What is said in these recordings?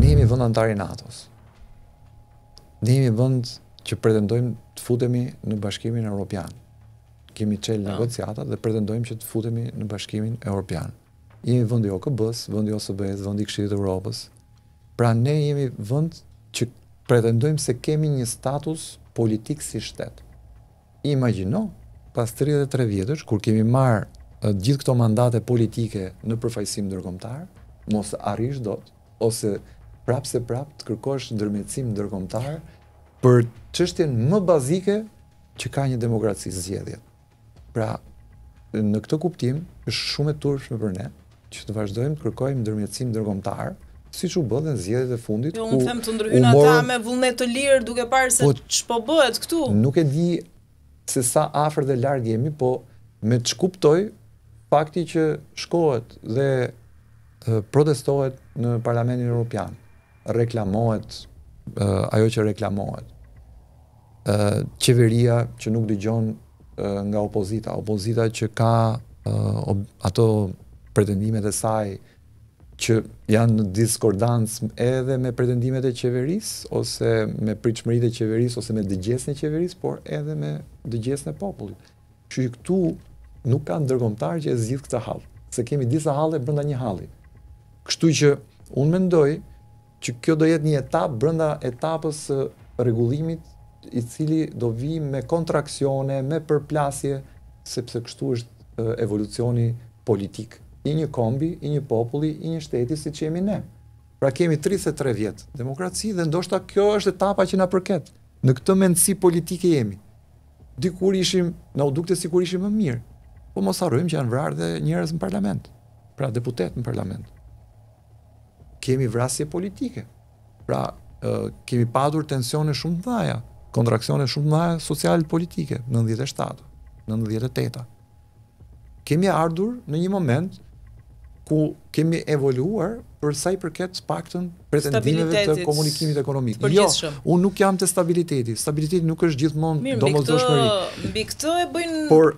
Ne jemi vend antar i NATO-s. Ne jemi që pretendojmë të futemi në Bashkimin Evropian. Kemi çel po. negociata dhe pretendojmë që të futemi në Bashkimin Evropian. Jemi vend i OKB-s, vend i OSB-s, vend i Këshillit të Evropës. Pra ne jemi vend që pretendojmë se kemi një status politik si shtet. Imagjino, pas 33 vjetësh kur kemi marë gjithë këto mandate politike në përfaqësim ndërkombëtar, mos arrish dot ose prapë se prapë të kërkosh ndërmjetësim ndërkombëtar për çështjen më bazike që ka një demokraci zgjedhjet. Pra, në këtë kuptim është shumë e turshme për ne që të vazhdojmë të kërkojmë ndërmjetësim ndërkombëtar siç u bën në zgjedhjet e fundit jo, ku u them të ndryhyn ata me vullnet të lirë duke parë se po, ç'po bëhet këtu. Nuk e di se sa afër dhe larg jemi, po me shkuptoj fakti që shkohet dhe protestohet në Parlamentin Europian reklamohet uh, ajo që reklamohet. ë uh, eh, qeveria që nuk dëgjon uh, nga opozita, opozita që ka uh, ob, ato pretendimet e saj që janë në diskordancë edhe me pretendimet e qeverisë ose me pritshmëritë e qeverisë ose me dëgjesën e qeverisë, por edhe me dëgjesën e popullit. Që këtu nuk ka ndërkombëtar që e zgjidh këtë hall, se kemi disa halle brenda një halli. Kështu që unë mendoj që kjo do jetë një etapë brenda etapës së rregullimit i cili do vi me kontraksione, me përplasje, sepse kështu është evolucioni politik i një kombi, i një populli, i një shteti si që jemi ne. Pra kemi 33 vjetë demokraci dhe ndoshta kjo është etapa që na përket. Në këtë mendësi politike jemi. Dikur ishim, në u dukte si kur ishim më mirë, po mos arrujmë që janë vrarë dhe njërës në parlament, pra deputet në parlament kemi vrasje politike. Pra, kemi padur tensione shumë të mëdha, kontraksione shumë të mëdha sociale politike në 97, në 98-a. Kemi ardhur në një moment ku kemi evoluar për sa i përket paktën pretendimeve të komunikimit ekonomik. Të jo, unë nuk jam te stabiliteti. Stabiliteti nuk është gjithmonë domosdoshmëri. Mbi këtë e bëjnë Por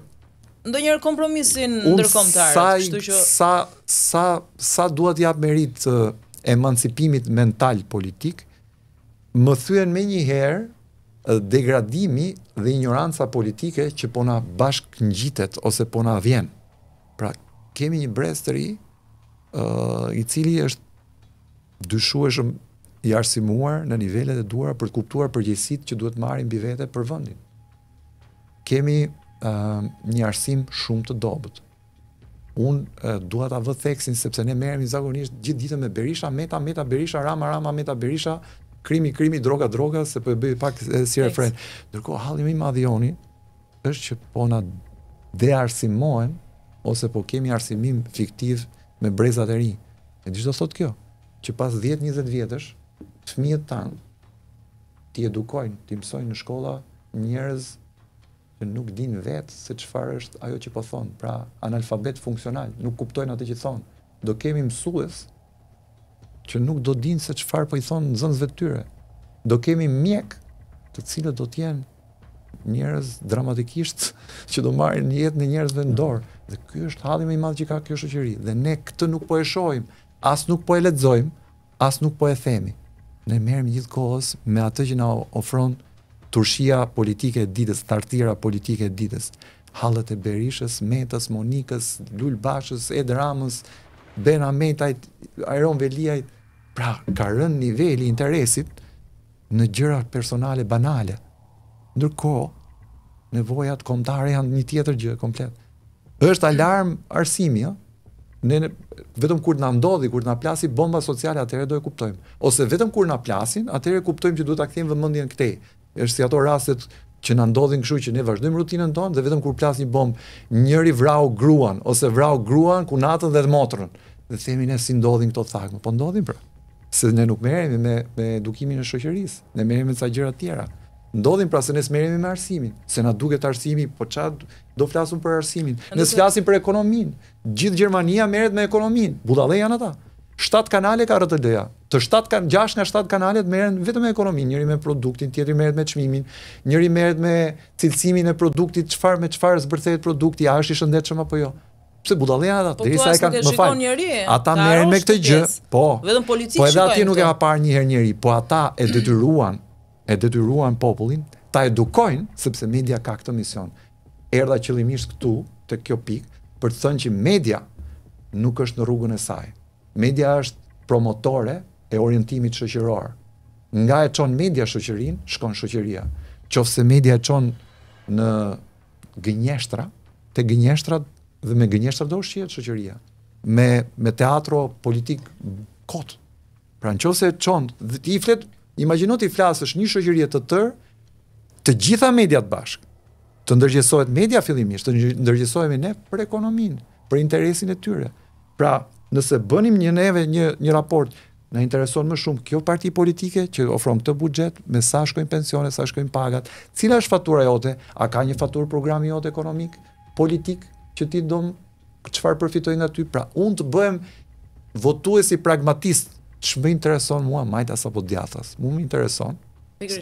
ndonjëherë kompromisin ndërkombëtar, kështu që sa sa sa duat jap merit emancipimit mental politik, më thujen me njëherë degradimi dhe ignoranca politike që po na bashk ngjitet ose po na vjen. Pra, kemi një brez të ri, i cili është dyshueshëm i arsimuar në nivellet e duara për të kuptuar përgjegjësitë që duhet marim mbi vete për vendin. Kemi uh, një arsim shumë të dobët unë dua ta vë theksin sepse ne merremi zakonisht gjithë ditën me Berisha, Meta, Meta Berisha, Rama, Rama, Meta Berisha, krimi, krimi, droga, droga, se po e bëj pak e, si refren. Ndërkohë halli më i madh joni është që po na dearsimohen ose po kemi arsimim fiktiv me brezat e ri. E dish do thotë kjo, që pas 10-20 vjetësh fëmijët tan ti edukojnë, ti mësojnë në shkolla njerëz nuk din vetë se çfarë është ajo që po thon, pra analfabet funksional, nuk kuptojnë atë që thon. Do kemi mësues që nuk do din se çfarë po i thon nxënësve të tyre. Do kemi mjek të cilët do të jenë njerëz dramatikisht që do marrin një jetë në njerëzve në dorë. Dhe ky është halli më i madh që ka kjo shoqëri dhe ne këtë nuk po e shohim, as nuk po e lexojmë, as nuk po e themi. Ne gjithë kohës me atë që na ofron turshia politike ditës, tartira politike ditës, halët e berishës, metës, monikës, lullbashës, edramës, bena metajt, aeron veliajt, pra ka rënë nivelli interesit në gjëra personale banale. Ndërko, nevojat komtare janë një tjetër gjë, komplet. është alarm arsimi, ja? ne, ne vetëm kur na ndodhi, kur na plasi bomba sociale, atëherë do e kuptojmë. Ose vetëm kur na plasin, atëherë kuptojmë që duhet ta kthejmë vëmendjen këtej, është si ato rastet që na ndodhin kështu që ne vazhdojmë rutinën tonë dhe vetëm kur plas një bomb, njëri vrau gruan ose vrau gruan ku natën dhe motrën, dhe themi ne si ndodhin këto thakme, po ndodhin pra. Se ne nuk merremi me me edukimin e shoqërisë, ne merremi me ca gjëra të tjera. Ndodhin pra se ne smerremi me arsimin, se na duket arsimi, po ça do flasim për arsimin? Ne flasim për ekonominë. Gjithë Gjermania merret me ekonominë. Budalle janë ata. 7 kanale ka RTD-ja. Të 7 kanë 6 nga 7 kanalet merren vetëm me ekonomin, njëri me produktin, tjetri merret me çmimin, njëri merret me cilësimin e produktit, çfarë me çfarë zbërthehet produkti, a është i shëndetshëm apo jo. Pse budallia ata, po derisa e kanë më fal. Ata merren me këtë gjë. Po. Vetëm policia Po edhe aty nuk e ka parë një herë njerëj, po ata e detyruan, e detyruan popullin ta edukojnë sepse media ka këtë mision. Erdha qëllimisht këtu te kjo pikë për të thënë që media nuk është në rrugën e saj. Media është promotore e orientimit shoqëror. Nga e çon media shoqërinë, shkon shoqëria. Qofse media e çon në gënjeshtra, te gënjeshtrat dhe me gënjeshtra do ushqehet shoqëria. Me me teatro politik kot. Pra nëse e çon dhe ti flet, imagjino ti flasësh një shoqëri të tërë, të gjitha mediat bashkë. Të ndërgjësohet media fillimisht, të ndërgjësohemi ne për ekonominë, për interesin e tyre. Pra, nëse bënim një neve një, një raport, në intereson më shumë kjo parti politike që ofron këtë budget, me sa shkojnë pensione, sa shkojnë pagat, cila është fatura jote, a ka një faturë programi jote ekonomik, politik, që ti do qëfar përfitoj nga ty, pra unë të bëhem votuesi pragmatist, që më intereson mua majta apo po djathas, mu më intereson,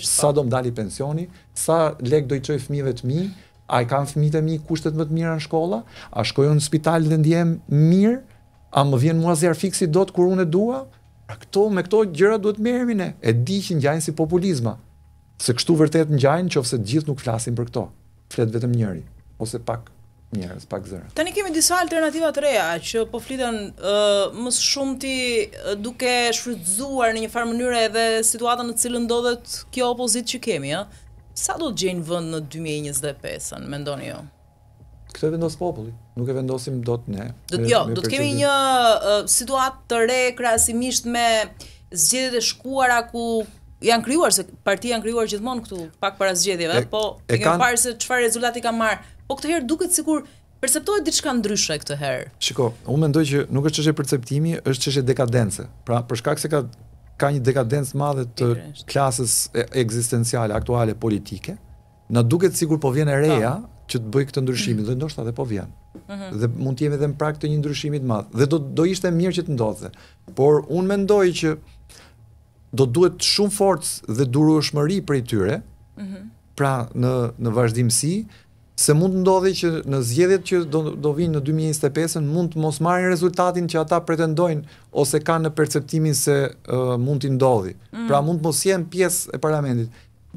sa po. do më dali pensioni, sa lek do i çoj fëmijëve të mi, a i kam e mi kushtet më të mira në shkolla, a shkojnë në spital dhe ndjem mirë, a më vjen mua zjarë fiksi do të kur unë e dua? A këto, me këto gjëra duhet mërëmi ne. E di që njajnë si populizma. Se kështu vërtet njajnë që ofse gjithë nuk flasin për këto. Flet vetëm njëri, ose pak njerëz pak zëra. Tani kemi disa alternativa të reja që po fliten uh, më shumë ti duke shfrytzuar në një farë mënyrë edhe situatën në cilën ndodhet kjo opozitë që kemi, ëh. Ja? Sa do të gjejnë vend në 2025-ën, mendoni ju? Jo? këtë e vendos populli, nuk e vendosim dot ne. Do të jo, do të kemi një uh, situatë të re krahasimisht me zgjedhjet e shkuara ku janë krijuar se partia janë krijuar gjithmonë këtu pak para zgjedhjeve, po e kemi kan... parë se çfarë rezultati ka marr. Po këtë herë duket sikur perceptohet diçka ndryshe këtë herë. Shiko, unë mendoj që nuk është çështje perceptimi, është çështje dekadence. Pra, për shkak se ka ka një dekadencë madhe të klasës e, aktuale politike, na duket sikur po vjen e po. reja, që të bëj këtë ndryshimin, mhm. dhe ndoshta dhe po vjen. Mm -hmm. Dhe mund të jemi edhe në prag të një ndryshimi të madh. Dhe do do ishte mirë që të ndodhte. Por un mendoj që do duhet shumë forcë dhe durueshmëri prej tyre. Mm -hmm. Pra në në vazhdimsi se mund të ndodhi që në zgjedhjet që do do vinë në 2025-ën mund të mos marrin rezultatin që ata pretendojnë ose kanë në perceptimin se uh, mund të ndodhi. Mm -hmm. Pra mund të mos jenë pjesë e parlamentit.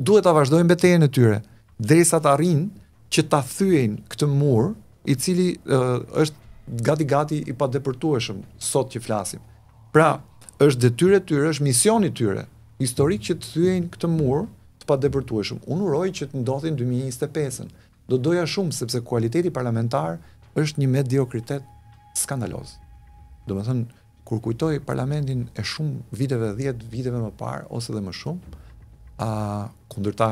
Duhet ta vazhdojnë betejën e tyre derisa të arrijnë që ta thyejnë këtë mur, i cili është gati gati i padepërtueshëm sot që flasim. Pra, është detyrë e tyre, është misioni i tyre historik që të thyejnë këtë mur të padepërtueshëm. Unë uroj që të ndodhin 2025-ën. Do doja shumë sepse kualiteti parlamentar është një mediokritet skandaloz. Do të thënë kur kujtoj parlamentin e shumë viteve 10, viteve më parë ose edhe më shumë, a kundërta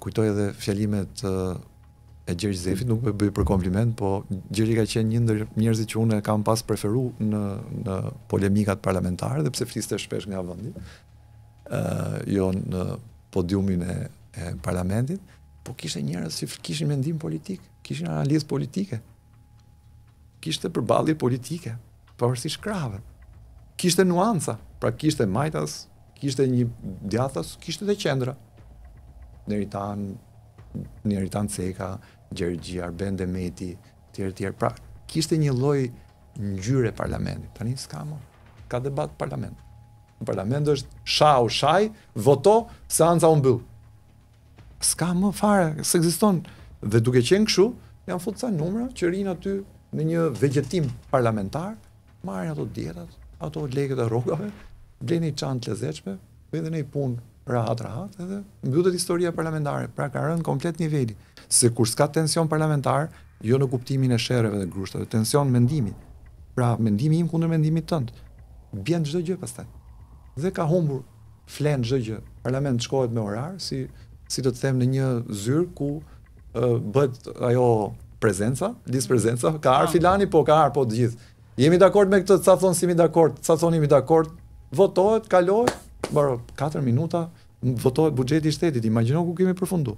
kujtoj edhe fjalimet e Gjergj Zefit, nuk më bëj për kompliment, po Gjergj ka qenë një ndër njerëzit që unë kam pas preferu në në polemikat parlamentare dhe pse fliste shpesh nga vendi. ë uh, jo në podiumin e, e parlamentit, po kishte njerëz që si kishin mendim politik, kishin analizë politike. Kishte përballje politike, pavarësisht krave. Kishte nuanca, pra kishte majtas, kishte një djathas, kishte edhe qendra deritan, Neritan Ceka, Gjergji Arben Demeti, etj. etj. pra, kishte një lloj ngjyre parlamenti. Tani s'ka më. Ka debat parlament. Parlamenti është shau shaj, voto saanca u mbyll. S'ka më fare. Sekziston dhe duke qenë këshu, janë futur sa numra që rin aty në një vegjetim parlamentar, marrin ato djetat, ato leket e rrogave, bleni çantë të zëdshme, bëni ndaj punë rahat rahat edhe mbytet historia parlamentare, pra ka rënë komplet niveli. Se kur s'ka tension parlamentar, jo në kuptimin e shereve dhe grushtave, tension mendimi. Pra mendimi im kundër mendimit tënd. Bjen çdo gjë pastaj. Dhe ka humbur flen çdo gjë. Parlament shkohet me orar si si do të them në një zyrë, ku uh, bëhet ajo prezenca, disprezenca, ka ar ah. filani po ka ar po të gjithë. Jemi dakord me këtë, ca thon si mi dakord, ca thonim mi dakord, votohet, kalohet, bërë 4 minuta, votohet bugjeti i shtetit, imagjino ku kemi përfundu.